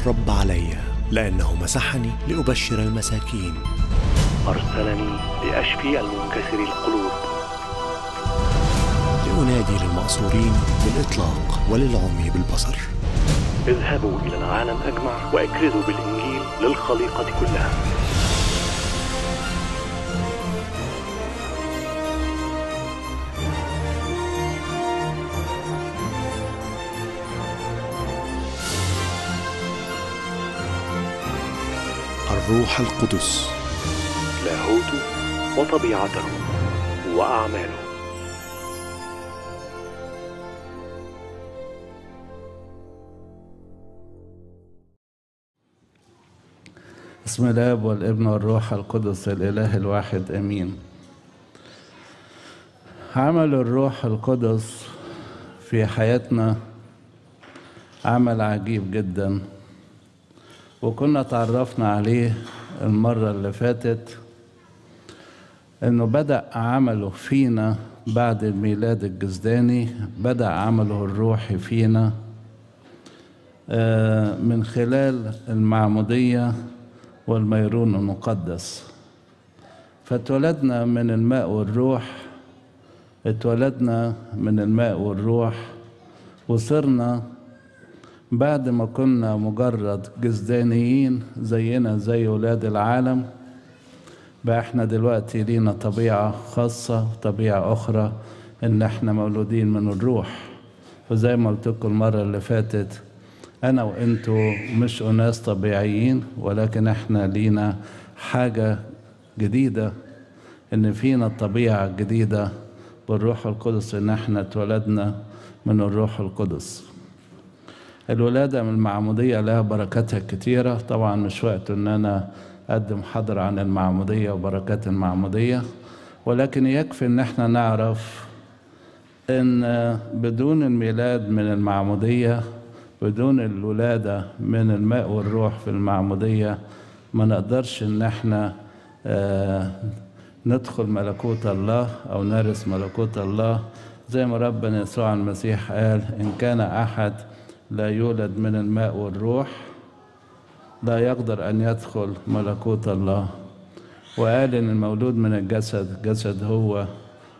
الرب علي لأنه مسحني لأبشر المساكين أرسلني لأشفي المنكسر القلوب لأنادي للمأسورين بالإطلاق وللعمي بالبصر اذهبوا إلى العالم أجمع وأكرزوا بالإنجيل للخليقة كلها الروح القدس لاهوته وطبيعته وأعماله بسم الاب والابن والروح القدس الاله الواحد امين عمل الروح القدس في حياتنا عمل عجيب جدا وكنا تعرفنا عليه المرة اللي فاتت انه بدأ عمله فينا بعد الميلاد الجزداني بدأ عمله الروحي فينا آه، من خلال المعمودية والميرون المقدس فاتولدنا من الماء والروح اتولدنا من الماء والروح وصرنا بعد ما كنا مجرد جزدانيين زينا زي ولاد العالم بقى احنا دلوقتي لينا طبيعة خاصة وطبيعة أخرى إن احنا مولودين من الروح وزي ما قلت المرة اللي فاتت أنا وأنتوا مش أناس طبيعيين ولكن احنا لينا حاجة جديدة إن فينا الطبيعة الجديدة بالروح القدس إن احنا اتولدنا من الروح القدس الولادة من المعمودية لها بركاتها كثيرة طبعا مش وقت ان انا اقدم حضر عن المعمودية وبركات المعمودية ولكن يكفي ان احنا نعرف ان بدون الميلاد من المعمودية بدون الولادة من الماء والروح في المعمودية ما نقدرش ان احنا آه، ندخل ملكوت الله او نرث ملكوت الله زي ما ربنا يسوع المسيح قال ان كان احد لا يولد من الماء والروح لا يقدر أن يدخل ملكوت الله وقال إن المولود من الجسد جسد هو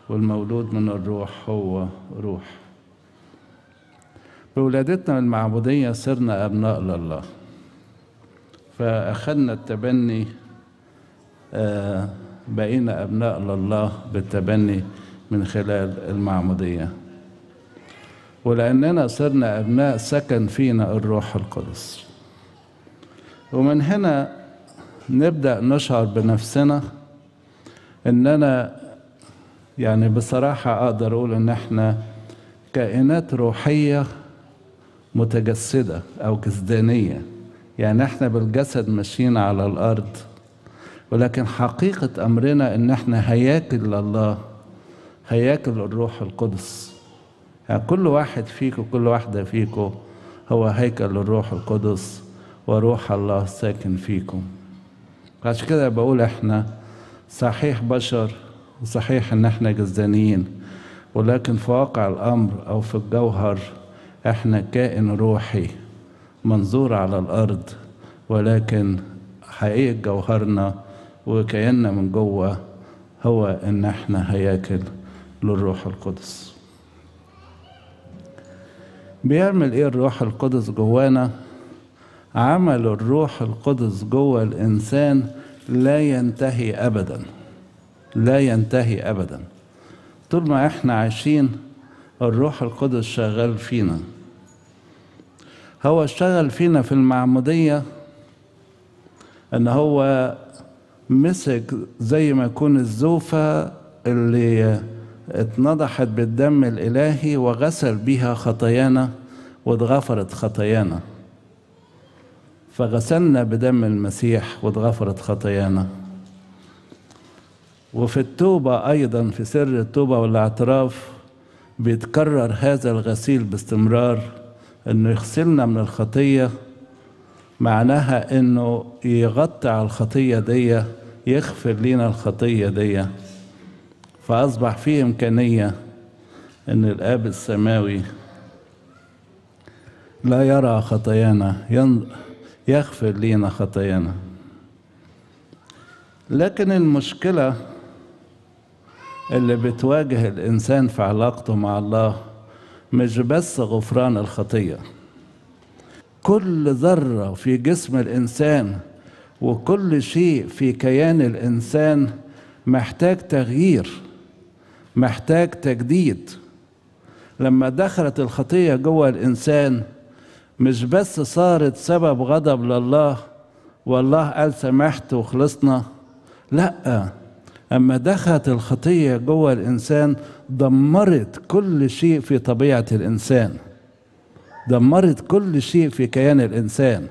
والمولود من الروح هو روح بولادتنا المعبودية صرنا أبناء لله فأخذنا التبني آه، بقينا أبناء لله بالتبني من خلال المعمودية ولأننا صرنا أبناء سكن فينا الروح القدس ومن هنا نبدأ نشعر بنفسنا إننا يعني بصراحة أقدر أقول إن إحنا كائنات روحية متجسدة أو جسدانية يعني إحنا بالجسد ماشيين على الأرض ولكن حقيقة أمرنا إن إحنا هياكل لله هياكل الروح القدس يعني كل واحد فيكم كل واحدة فيكم هو هيكل الروح القدس وروح الله ساكن فيكم عشان كده بقول احنا صحيح بشر وصحيح ان احنا جزانين ولكن في واقع الامر او في الجوهر احنا كائن روحي منظور على الارض ولكن حقيقة جوهرنا وكياننا من جوه هو ان احنا هياكل للروح القدس بيعمل ايه الروح القدس جوانا عمل الروح القدس جوه الانسان لا ينتهي ابدا لا ينتهي ابدا طول ما احنا عايشين الروح القدس شغال فينا هو اشتغل فينا في المعموديه ان هو مسك زي ما يكون الزوفه اللي اتنضحت بالدم الالهي وغسل بها خطايانا واتغفرت خطايانا فغسلنا بدم المسيح واتغفرت خطايانا وفي التوبة أيضا في سر التوبة والاعتراف بيتكرر هذا الغسيل باستمرار انه يغسلنا من الخطية معناها انه يغطي على الخطية دي يغفر لنا الخطية دي فأصبح فيه إمكانية ان الآب السماوي لا يرى خطايانا يغفر لينا خطايانا لكن المشكلة اللي بتواجه الإنسان في علاقته مع الله مش بس غفران الخطية كل ذرة في جسم الإنسان وكل شيء في كيان الإنسان محتاج تغيير محتاج تجديد لما دخلت الخطية جوه الإنسان مش بس صارت سبب غضب لله والله قال سمحت وخلصنا لا اما دخلت الخطيه جوه الانسان دمرت كل شيء في طبيعه الانسان دمرت كل شيء في كيان الانسان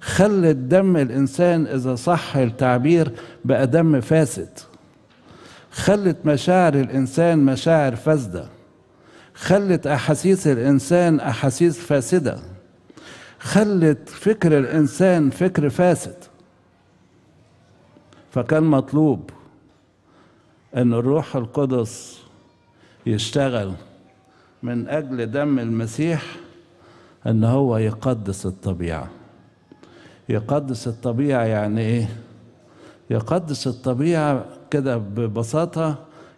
خلت دم الانسان اذا صح التعبير بقى دم فاسد خلت مشاعر الانسان مشاعر فاسده خلت أحاسيس الإنسان أحاسيس فاسدة خلت فكر الإنسان فكر فاسد فكان مطلوب أن الروح القدس يشتغل من أجل دم المسيح أن هو يقدس الطبيعة يقدس الطبيعة يعني إيه؟ يقدس الطبيعة كده ببساطة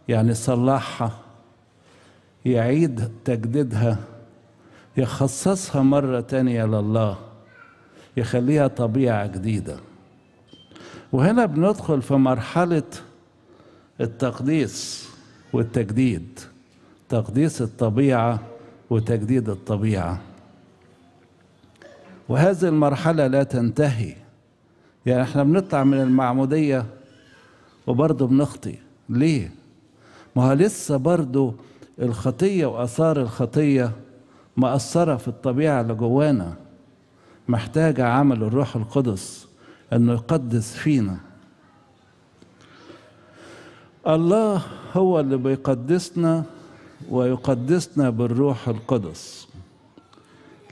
يعني صلحها يعيد تجديدها يخصصها مرة تانية لله يخليها طبيعة جديدة وهنا بندخل في مرحلة التقديس والتجديد تقديس الطبيعة وتجديد الطبيعة وهذه المرحلة لا تنتهي يعني احنا بنطلع من المعمودية وبرضه بنخطي ليه؟ ما هو لسه برضه الخطية وآثار الخطية مأثرة في الطبيعة اللي جوانا محتاجة عمل الروح القدس أنه يقدس فينا الله هو اللي بيقدسنا ويقدسنا بالروح القدس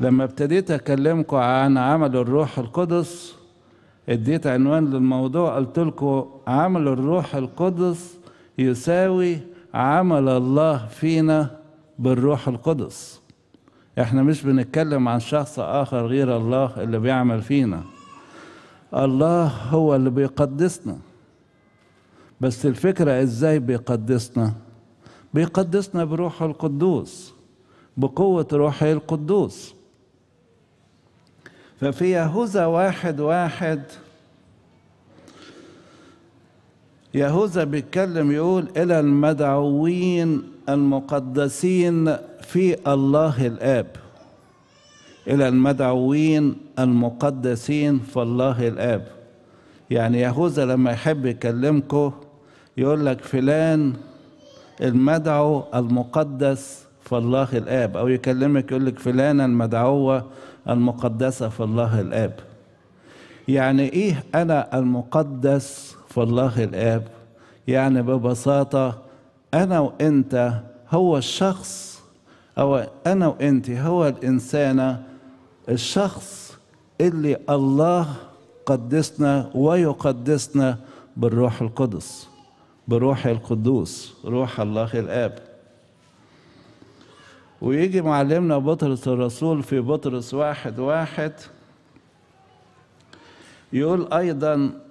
لما ابتديت أكلمكم عن عمل الروح القدس اديت عنوان للموضوع قلت لكم عمل الروح القدس يساوي عمل الله فينا بالروح القدس احنا مش بنتكلم عن شخص اخر غير الله اللي بيعمل فينا الله هو اللي بيقدسنا بس الفكرة ازاي بيقدسنا بيقدسنا بروح القدوس بقوة روحه القدوس ففي يهوذا واحد واحد يهوذا بيتكلم يقول إلى المدعوين المقدسين في الله الآب إلى المدعوين المقدسين في الله الآب يعني يهوذا لما يحب يكلمكم يقول لك فلان المدعو المقدس في الله الآب أو يكلمك يقول لك فلانة المدعوة المقدسة في الله الآب يعني إيه أنا المقدس فالله الآب يعني ببساطة أنا وأنت هو الشخص أو أنا وأنت هو الإنسانة الشخص اللي الله قدسنا ويقدسنا بالروح القدس بروح القدوس روح الله الآب ويجي معلمنا بطرس الرسول في بطرس واحد واحد يقول أيضا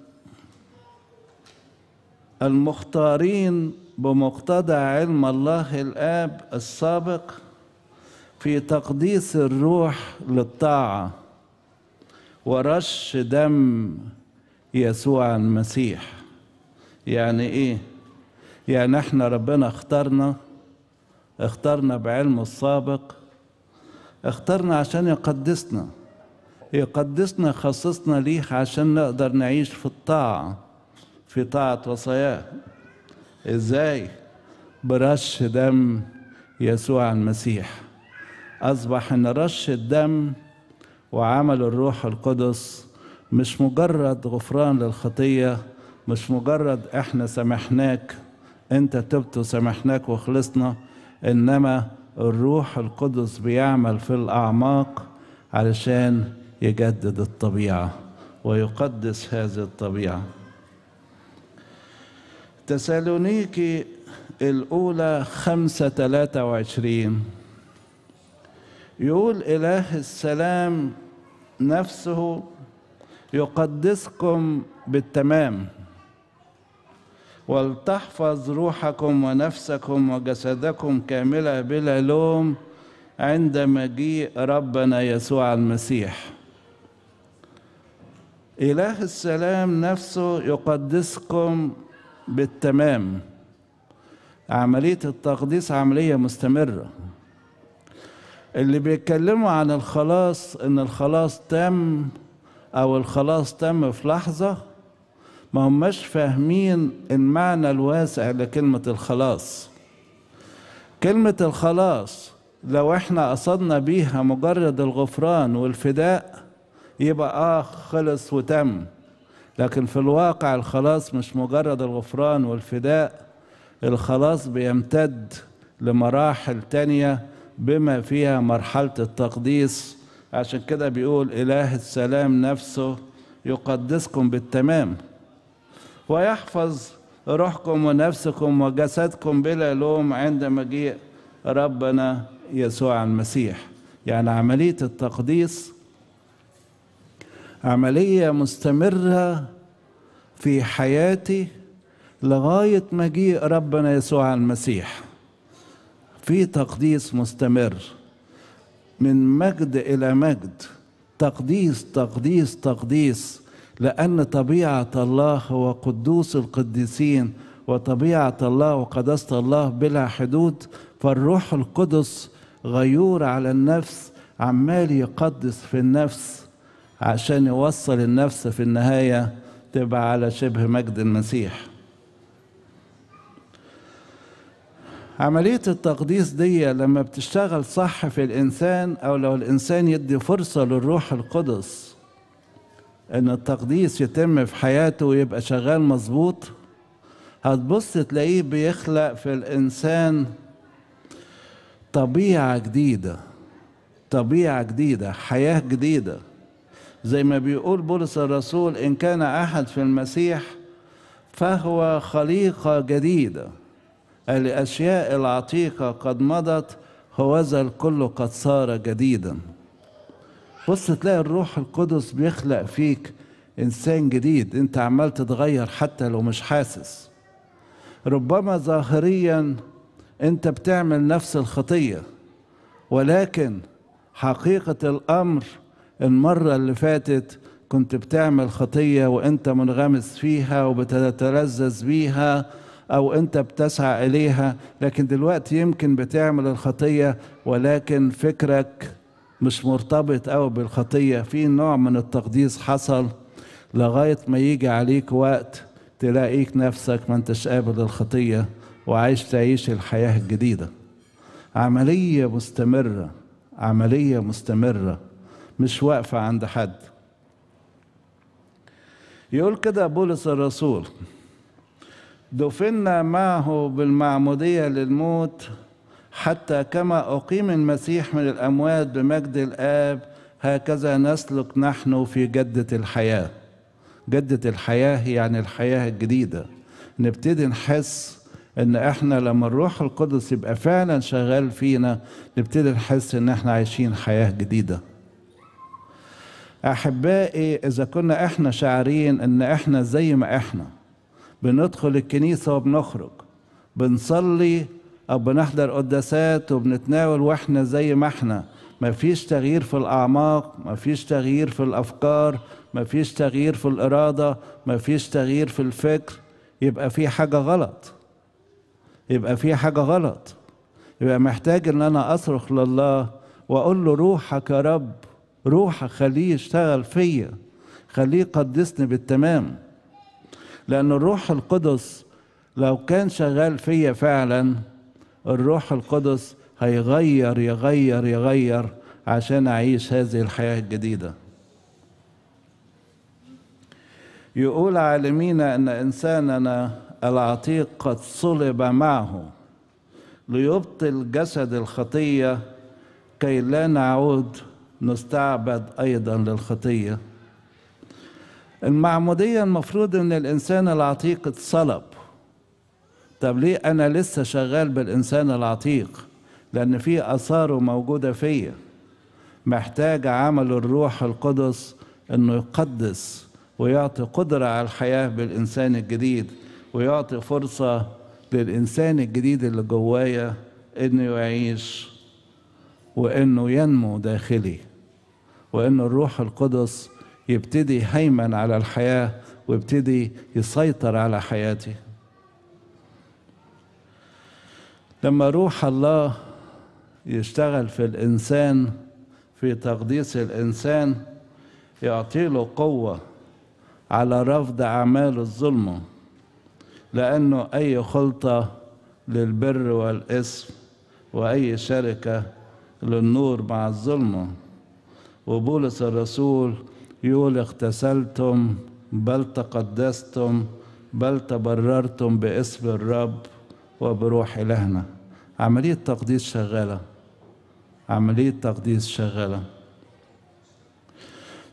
المختارين بمقتضى علم الله الآب السابق في تقديس الروح للطاعة ورش دم يسوع المسيح يعني إيه؟ يعني إحنا ربنا اختارنا اختارنا بعلم السابق اختارنا عشان يقدسنا يقدسنا خصصنا ليه عشان نقدر نعيش في الطاعة في طاعة وصاياه ازاي برش دم يسوع المسيح اصبح ان رش الدم وعمل الروح القدس مش مجرد غفران للخطيه مش مجرد احنا سامحناك انت تبت وسامحناك وخلصنا انما الروح القدس بيعمل في الاعماق علشان يجدد الطبيعه ويقدس هذه الطبيعه تسالونيكي الأولى خمسة ثلاثة وعشرين يقول إله السلام نفسه يقدسكم بالتمام ولتحفظ روحكم ونفسكم وجسدكم كاملة بلا لوم عند مجيء ربنا يسوع المسيح إله السلام نفسه يقدسكم بالتمام عملية التقديس عملية مستمرة اللي بيتكلموا عن الخلاص ان الخلاص تم او الخلاص تم في لحظة ما هماش فاهمين المعنى الواسع لكلمة الخلاص كلمة الخلاص لو احنا قصدنا بيها مجرد الغفران والفداء يبقى اه خلص وتم لكن في الواقع الخلاص مش مجرد الغفران والفداء الخلاص بيمتد لمراحل تانية بما فيها مرحلة التقديس عشان كده بيقول إله السلام نفسه يقدسكم بالتمام ويحفظ روحكم ونفسكم وجسدكم بلا لوم عند مجيء ربنا يسوع المسيح يعني عملية التقديس عملية مستمرة في حياتي لغاية مجيء ربنا يسوع المسيح في تقديس مستمر من مجد إلى مجد تقديس تقديس تقديس لأن طبيعة الله هو قدوس القديسين وطبيعة الله وقدسة الله بلا حدود فالروح القدس غيور على النفس عمال يقدس في النفس عشان يوصل النفس في النهاية تبقى على شبه مجد المسيح عملية التقديس دي لما بتشتغل صح في الإنسان أو لو الإنسان يدي فرصة للروح القدس إن التقديس يتم في حياته ويبقى شغال مظبوط هتبص تلاقيه بيخلق في الإنسان طبيعة جديدة طبيعة جديدة حياة جديدة زي ما بيقول بولس الرسول إن كان أحد في المسيح فهو خليقة جديدة الأشياء العتيقة قد مضت هوذا الكل قد صار جديدا بص تلاقي الروح القدس بيخلق فيك إنسان جديد أنت عمال تتغير حتى لو مش حاسس ربما ظاهريا أنت بتعمل نفس الخطية ولكن حقيقة الأمر المرة اللي فاتت كنت بتعمل خطية وأنت منغمس فيها وبتتلذذ بيها أو أنت بتسعى إليها لكن دلوقتي يمكن بتعمل الخطية ولكن فكرك مش مرتبط أو بالخطية في نوع من التقديس حصل لغاية ما يجي عليك وقت تلاقيك نفسك ما انتش قابل الخطية وعايش تعيش الحياة الجديدة عملية مستمرة عملية مستمرة مش واقفة عند حد يقول كده بولس الرسول دفنا معه بالمعمودية للموت حتى كما أقيم المسيح من الأموات بمجد الآب هكذا نسلك نحن في جدة الحياة جدة الحياة يعني الحياة الجديدة نبتدي نحس ان احنا لما الروح القدس يبقى فعلا شغال فينا نبتدي نحس ان احنا عايشين حياة جديدة احبائي اذا كنا احنا شاعرين ان احنا زي ما احنا بندخل الكنيسه وبنخرج بنصلي او بنحضر قداسات وبنتناول واحنا زي ما احنا مفيش تغيير في الاعماق مفيش تغيير في الافكار مفيش تغيير في الاراده مفيش تغيير في الفكر يبقى في حاجه غلط يبقى في حاجه غلط يبقى محتاج ان انا اصرخ لله واقول له روحك يا رب روحك خليه يشتغل فيا خليه يقدسني بالتمام لأن الروح القدس لو كان شغال فيا فعلا الروح القدس هيغير يغير يغير عشان أعيش هذه الحياة الجديدة يقول عالمين أن إنساننا العتيق قد صلب معه ليبطل جسد الخطية كي لا نعود نستعبد أيضا للخطية المعمودية المفروض أن الإنسان العتيق اتصلب طب ليه أنا لسه شغال بالإنسان العتيق لأن في آثاره موجودة فيا محتاج عمل الروح القدس أنه يقدس ويعطي قدرة على الحياة بالإنسان الجديد ويعطي فرصة للإنسان الجديد اللي جوايا إنه يعيش وإنه ينمو داخلي وأن الروح القدس يبتدي هيمن على الحياة ويبتدي يسيطر على حياتي لما روح الله يشتغل في الإنسان في تقديس الإنسان يعطيله قوة على رفض أعمال الظلمة لأنه أي خلطة للبر والإثم وأي شركة للنور مع الظلمه وبولس الرسول يقول اغتسلتم بل تقدستم بل تبررتم باسم الرب وبروح إلهنا عملية تقديس شغالة عملية تقديس شغالة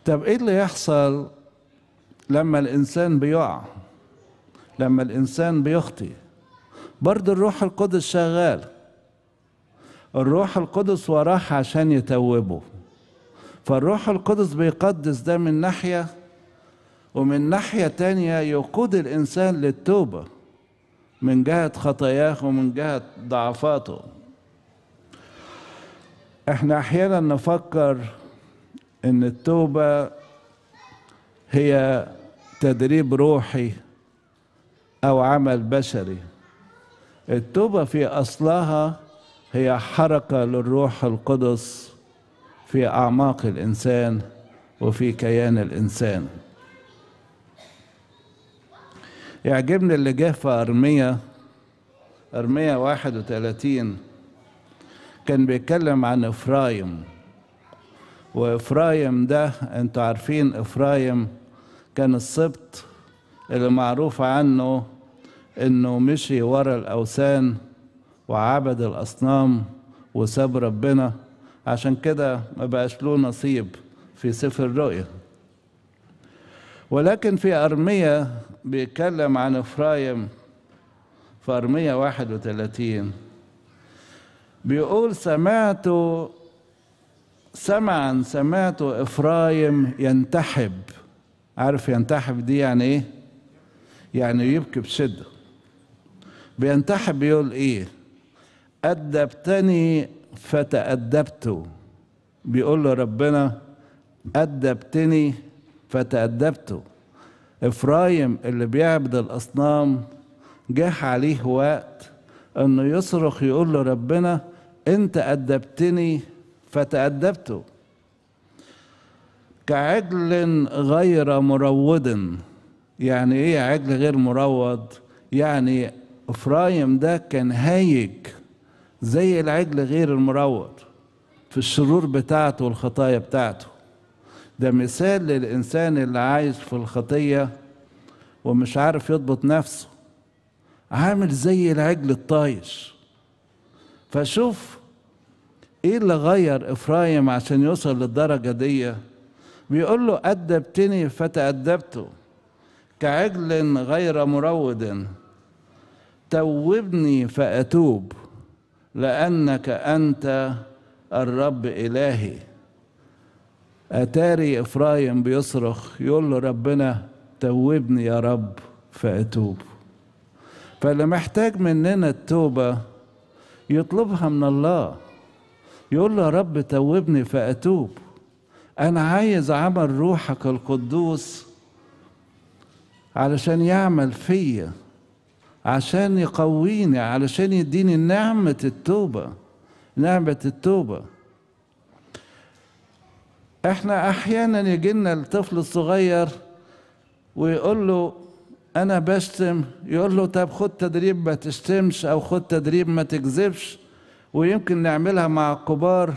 طب إيه اللي يحصل لما الإنسان بيقع لما الإنسان بيخطي برضه الروح القدس شغال الروح القدس وراح عشان يتوبه فالروح القدس بيقدس ده من ناحية ومن ناحية تانية يقود الإنسان للتوبة من جهة خطاياه ومن جهة ضعفاته احنا احيانا نفكر ان التوبة هي تدريب روحي او عمل بشري التوبة في اصلها هي حركة للروح القدس في أعماق الإنسان وفي كيان الإنسان يعجبني اللي جه في أرمية أرمية 31 كان بيتكلم عن إفرايم وإفرايم ده أنتوا عارفين إفرايم كان السبط اللي معروف عنه إنه مشي ورا الأوثان وعبد الأصنام وساب ربنا عشان كده ما بقاش له نصيب في سفر الرؤيا ولكن في أرمية بيتكلم عن إفرايم في أرمية 31 بيقول سمعت سمعا سمعت إفرايم ينتحب عارف ينتحب دي يعني إيه؟ يعني يبكي بشدة بينتحب يقول إيه؟ أدبتني فتأدبت بيقول له ربنا أدبتني فتأدبت إفرايم اللي بيعبد الأصنام جه عليه وقت إنه يصرخ يقول له ربنا أنت أدبتني فتأدبت كعجل غير مرود يعني إيه عجل غير مروض؟ يعني إفرايم ده كان هايج زي العجل غير المروض في الشرور بتاعته والخطايا بتاعته ده مثال للإنسان اللي عايش في الخطية ومش عارف يضبط نفسه عامل زي العجل الطايش فشوف ايه اللي غير افرايم عشان يوصل للدرجه دي بيقول له ادبتني فتادبته كعجل غير مرود توبني فاتوب لأنك أنت الرب إلهي أتاري إفرايم بيصرخ يقول له ربنا توبني يا رب فأتوب فاللي محتاج مننا التوبة يطلبها من الله يقول له يا رب توبني فأتوب أنا عايز عمل روحك القدوس علشان يعمل فيا عشان يقويني علشان يديني نعمة التوبة نعمة التوبة احنا احيانا يجي لنا الطفل الصغير ويقول له انا بشتم يقول له طب خد تدريب ما تشتمش او خد تدريب ما تكذبش ويمكن نعملها مع الكبار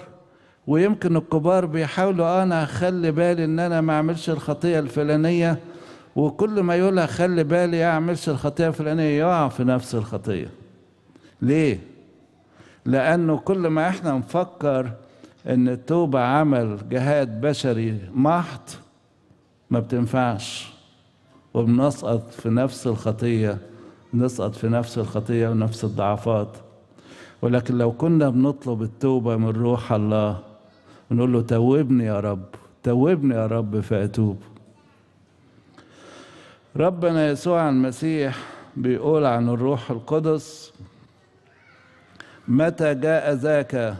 ويمكن الكبار بيحاولوا آه انا اخلي بالي ان انا ما اعملش الخطيه الفلانيه وكل ما يقولها خلي بالي اعملش الخطيه الفلانيه يقع في نفس الخطيه ليه لانه كل ما احنا نفكر ان التوبه عمل جهاد بشري محض ما بتنفعش وبنسقط في نفس الخطيه نسقط في نفس الخطيه ونفس الضعفات ولكن لو كنا بنطلب التوبه من روح الله ونقول له توبني يا رب توبني يا رب فاتوب ربنا يسوع المسيح بيقول عن الروح القدس متى جاء ذاك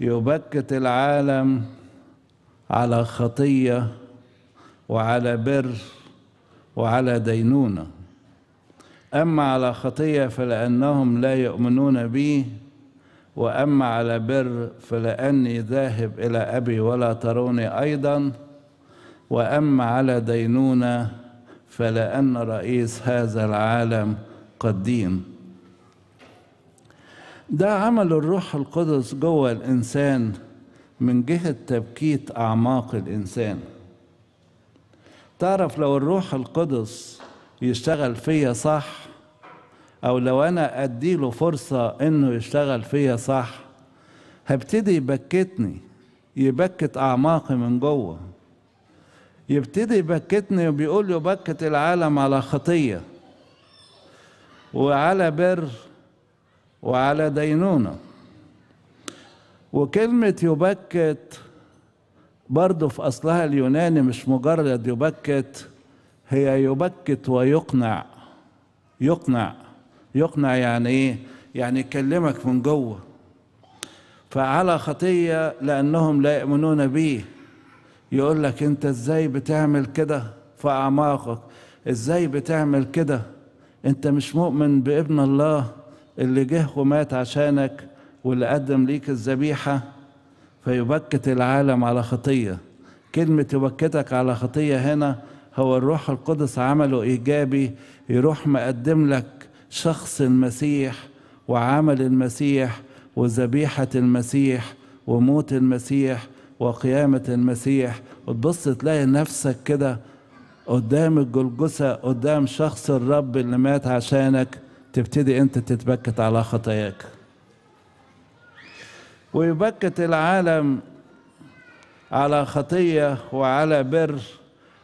يبكت العالم على خطيه وعلى بر وعلى دينونه اما على خطيه فلانهم لا يؤمنون بي واما على بر فلاني ذاهب الى ابي ولا تروني ايضا وأما على دينونة فلأن رئيس هذا العالم قد دين ده عمل الروح القدس جوه الإنسان من جهة تبكيت أعماق الإنسان تعرف لو الروح القدس يشتغل فيا صح أو لو أنا أديله فرصة إنه يشتغل فيا صح هبتدي يبكتني يبكت أعماقي من جوه يبتدي يبكتني وبيقول له بكت العالم على خطية وعلى بر وعلى دينونة وكلمة يبكت برضه في أصلها اليوناني مش مجرد يبكت هي يبكت ويقنع يقنع يقنع يعني إيه؟ يعني يكلمك من جوه فعلى خطية لأنهم لا يؤمنون به يقول لك انت ازاي بتعمل كده في اعماقك ازاي بتعمل كده انت مش مؤمن بابن الله اللي جه ومات عشانك واللي قدم ليك الذبيحه فيبكت العالم على خطيه كلمه يبكتك على خطيه هنا هو الروح القدس عمله ايجابي يروح مقدم لك شخص المسيح وعمل المسيح وذبيحه المسيح وموت المسيح وقيامة المسيح وتبص تلاقي نفسك كده قدام الجلجسة قدام شخص الرب اللي مات عشانك تبتدي انت تتبكت على خطاياك ويبكت العالم على خطية وعلى بر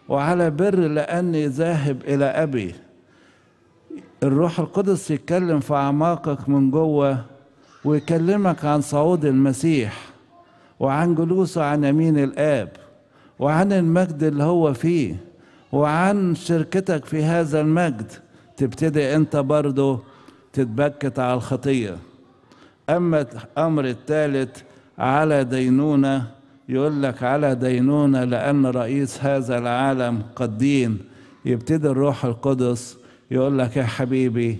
وعلى بر لأني ذاهب إلى أبي الروح القدس يتكلم في أعماقك من جوه ويكلمك عن صعود المسيح وعن جلوسه عن يمين الآب وعن المجد اللي هو فيه وعن شركتك في هذا المجد تبتدي أنت برضه تتبكت على الخطية أما الأمر الثالث على دينونة يقول لك على دينونة لأن رئيس هذا العالم قد دين يبتدي الروح القدس يقول لك يا حبيبي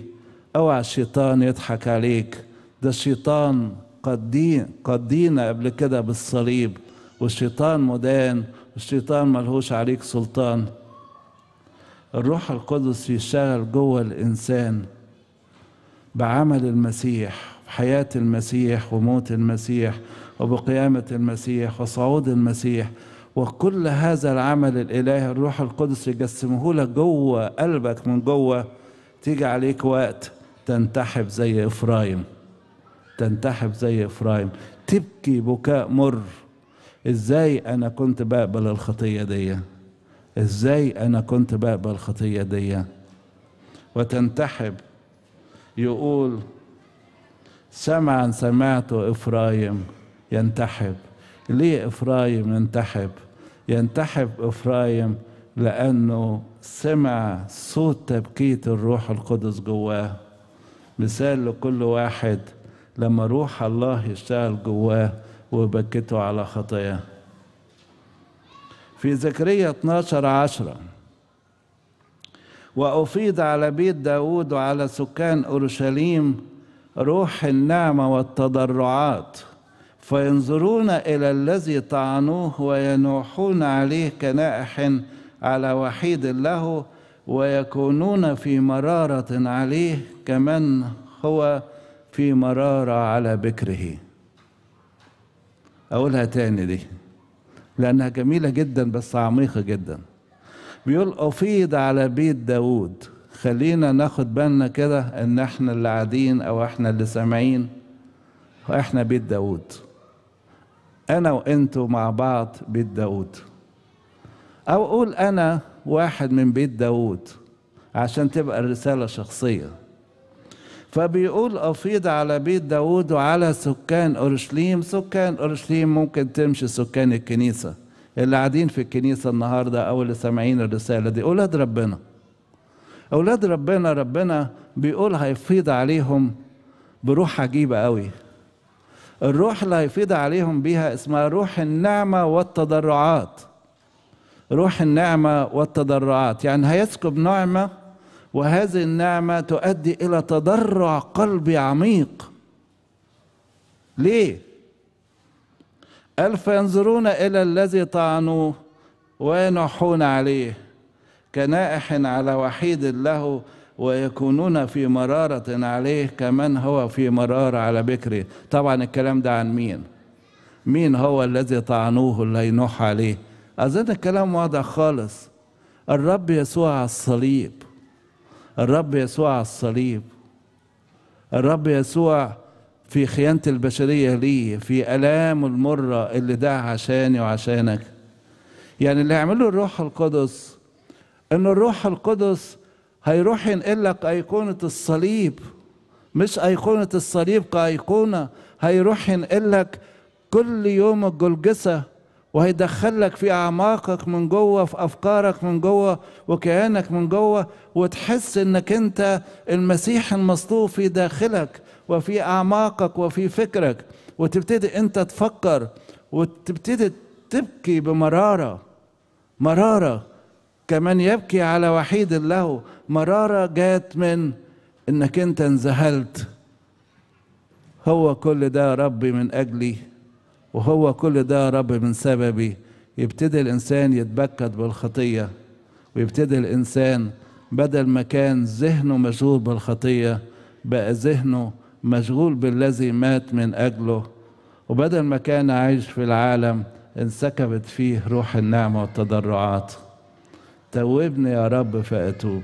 اوعى الشيطان يضحك عليك ده الشيطان قدين قدينا قبل كده بالصليب والشيطان مدان والشيطان ملهوش عليك سلطان الروح القدس يشتغل جوه الإنسان بعمل المسيح حياة المسيح وموت المسيح وبقيامة المسيح وصعود المسيح وكل هذا العمل الإلهي الروح القدس يجسمه لك جوه قلبك من جوه تيجي عليك وقت تنتحب زي إفرايم تنتحب زي إفرايم تبكي بكاء مر إزاي أنا كنت بقبل الخطية دي إزاي أنا كنت بقبل الخطية دي وتنتحب يقول سمعا سمعته إفرايم ينتحب ليه إفرايم ينتحب ينتحب إفرايم لأنه سمع صوت تبكيت الروح القدس جواه مثال لكل واحد لما روح الله يشتغل جواه وبكته على خطاياه في زكريا 12 10 وأفيض على بيت داود وعلى سكان أورشليم روح النعمة والتضرعات فينظرون إلى الذي طعنوه وينوحون عليه كنائح على وحيد له ويكونون في مرارة عليه كمن هو في مرارة على بكره أقولها تاني دي لأنها جميلة جدا بس عميقة جدا بيقول أفيض على بيت داود خلينا ناخد بالنا كده إن إحنا اللي قاعدين أو إحنا اللي سامعين وإحنا بيت داود أنا وأنتوا مع بعض بيت داود أو أقول أنا واحد من بيت داود عشان تبقى الرسالة شخصية فبيقول أفيض على بيت داود وعلى سكان أورشليم سكان أورشليم ممكن تمشي سكان الكنيسة اللي قاعدين في الكنيسة النهاردة أو اللي سامعين الرسالة دي أولاد ربنا أولاد ربنا ربنا بيقول هيفيض عليهم بروح عجيبة قوي الروح اللي هيفيض عليهم بيها اسمها روح النعمة والتضرعات روح النعمة والتضرعات يعني هيسكب نعمة وهذه النعمه تؤدي الى تضرع قلبي عميق ليه قال فينظرون الى الذي طعنوه وينحون عليه كنائح على وحيد له ويكونون في مرارة عليه كمن هو في مرارة على بكره طبعا الكلام ده عن مين مين هو الذي طعنوه اللي ينوح عليه أظن الكلام واضح خالص الرب يسوع على الصليب الرب يسوع على الصليب الرب يسوع في خيانة البشرية ليه في ألامه المرة اللي دعا عشاني وعشانك يعني اللي هيعمله الروح القدس إن الروح القدس هيروح ينقل لك أيقونة الصليب مش أيقونة الصليب كأيقونة هيروح ينقل لك كل يوم الجلجسة وهيدخلك في اعماقك من جوه في افكارك من جوه وكيانك من جوه وتحس انك انت المسيح المصلوب في داخلك وفي اعماقك وفي فكرك وتبتدي انت تفكر وتبتدي تبكي بمراره مراره كمن يبكي على وحيد له مراره جات من انك انت انذهلت هو كل ده ربي من اجلي وهو كل ده يا رب من سببي يبتدي الإنسان يتبكت بالخطية ويبتدي الإنسان بدل ما كان ذهنه مشغول بالخطية بقى ذهنه مشغول بالذي مات من أجله وبدل ما كان عايش في العالم انسكبت فيه روح النعمة والتضرعات توبني يا رب فأتوب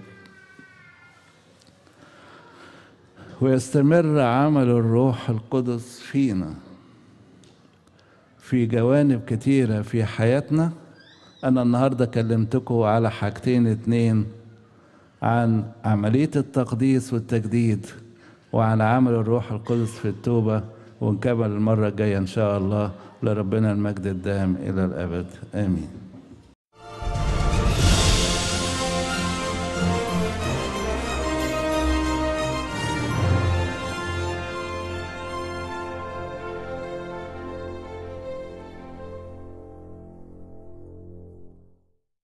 ويستمر عمل الروح القدس فينا في جوانب كتيرة في حياتنا أنا النهاردة كلمتكم على حاجتين اتنين عن عملية التقديس والتجديد وعن عمل الروح القدس في التوبة ونكمل المرة الجاية إن شاء الله لربنا المجد الدام إلى الأبد آمين